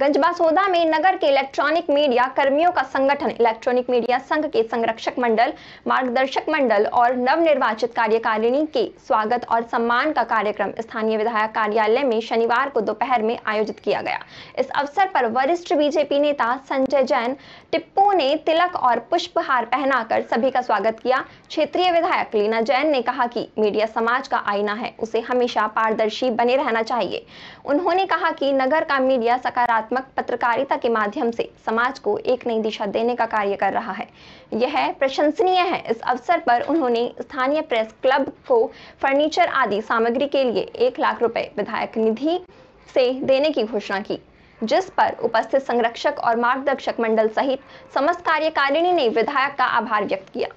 गंजबासोदा में नगर के electronic media कर्मियों का संगठन इलेक्ट्रॉनिक मीडिया संघ के संरक्षक मंडल मार्गदर्शक मंडल और नव निर्वाचित कार्यकारिणी के स्वागत और सम्मान का कार्यक्रम स्थानीय विधायक कार्यालय में शनिवार को दोपहर में आयोजित किया गया इस अवसर पर वरिष्ठ बीजेपी नेता संजय जैन टिप्पू ने तिलक और पुष्पहार पहनाकर सभी का स्वागत किया क्षेत्रीय विधायक लीना जैन ने कहा कि मीडिया समाज का आईना है उसे हमेशा पारदर्शी बने रहना चाहिए उन्होंने कहा कि नगर का मीडिया सकारात्मक रचनात्मक पत्रकारिता के माध्यम से समाज को एक नई दिशा देने का कार्य कर रहा है यह है प्रशंसनीय है इस अवसर पर उन्होंने स्थानीय प्रेस क्लब को फर्नीचर आदि सामग्री के लिए एक लाख रुपए विधायक निधि से देने की घोषणा की जिस पर उपस्थित संरक्षक और मार्गदर्शक मंडल सहित समस्त कार्यकारिणी ने विधायक का आभार व्यक्त किया